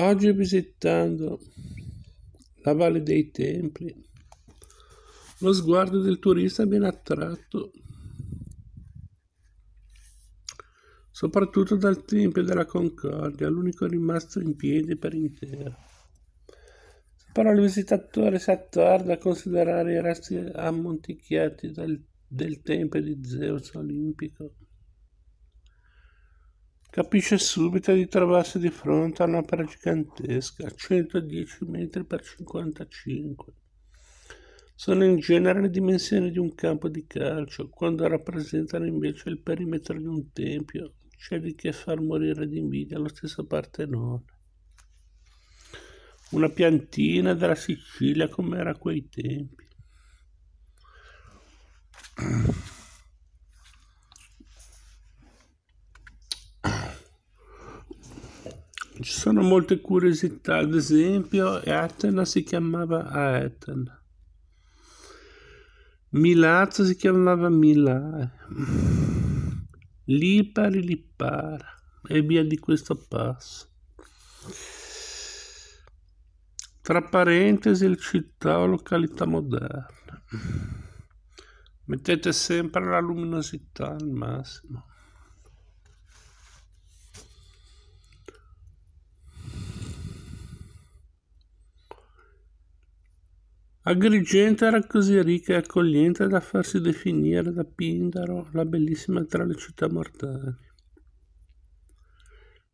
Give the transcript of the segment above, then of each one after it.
Oggi visitando la Valle dei Templi, lo sguardo del turista viene attratto, soprattutto dal Tempio della Concordia, l'unico rimasto in piedi per intero. Però il visitatore si attarda a considerare i resti ammonticchiati dal, del Tempio di Zeus olimpico. Capisce subito di trovarsi di fronte a un'opera gigantesca, 110 metri per 55. Sono in genere le dimensioni di un campo di calcio, quando rappresentano invece il perimetro di un tempio, c'è di che far morire di invidia lo stesso Partenone una piantina della Sicilia come era a quei tempi. Ci sono molte curiosità, ad esempio Etna si chiamava Aetna, Milazzo si chiamava Milà, Lipari Lipara e via di questo passo. Tra parentesi le città o località moderne. Mettete sempre la luminosità al massimo. Agrigenta era così ricca e accogliente da farsi definire da Pindaro la bellissima tra le città mortali.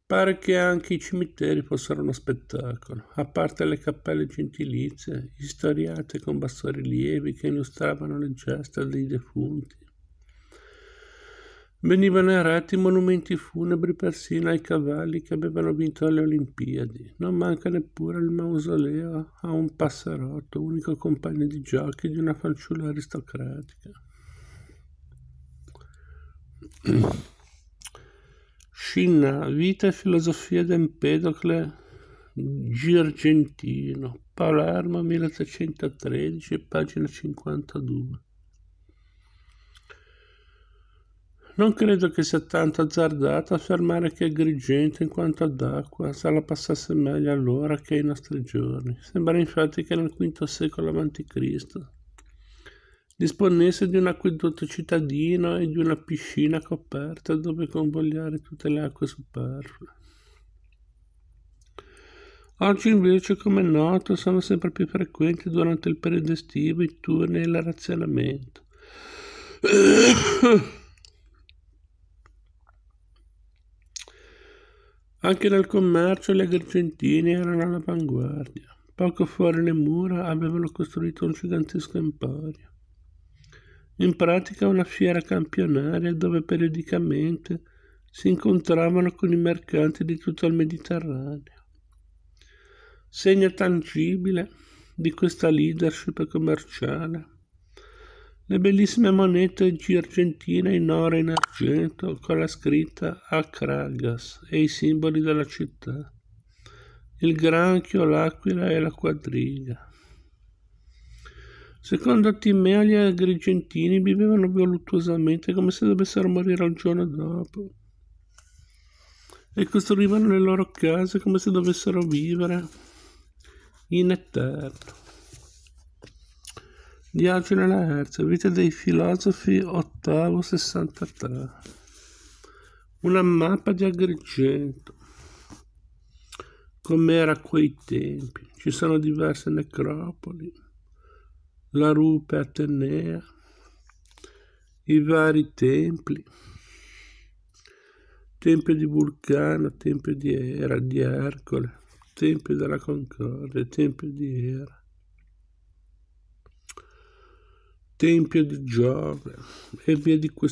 Pare che anche i cimiteri fossero uno spettacolo, a parte le cappelle gentilizie, istoriate con bassorilievi che illustravano le gesta dei defunti Venivano erati monumenti funebri persino ai cavalli che avevano vinto le Olimpiadi. Non manca neppure il mausoleo a un passerotto, unico compagno di giochi di una fanciulla aristocratica. Scinna, vita e filosofia d'Empedocle Girgentino, Palermo 1713, pagina 52. Non credo che sia tanto azzardato affermare che è grigento in quanto ad acqua, se la passasse meglio allora che ai nostri giorni. Sembra infatti che nel V secolo a.C. disponesse di un acquedotto cittadino e di una piscina coperta dove convogliare tutte le acque superflue. Oggi invece, come è noto, sono sempre più frequenti durante il periodo estivo i turni e l'razionamento. Anche nel commercio gli agrigentini erano all'avanguardia. Poco fuori le mura avevano costruito un gigantesco emporio. In pratica una fiera campionaria dove periodicamente si incontravano con i mercanti di tutto il Mediterraneo. Segno tangibile di questa leadership commerciale le bellissime monete argentine in oro e in argento con la scritta Akragas e i simboli della città, il granchio, l'aquila e la quadriga. Secondo Timea gli agrigentini vivevano voluttuosamente come se dovessero morire un giorno dopo e costruivano le loro case come se dovessero vivere in eterno. Diogene Laertio, Vita dei filosofi, ottavo 63. Una mappa di Agrigento. Com'era a quei tempi? Ci sono diverse necropoli, la rupe Atenea, i vari templi, tempio di Vulcano, tempio di Era, di Ercole, tempio della Concordia, tempio di Era tempia di Giove e via di questo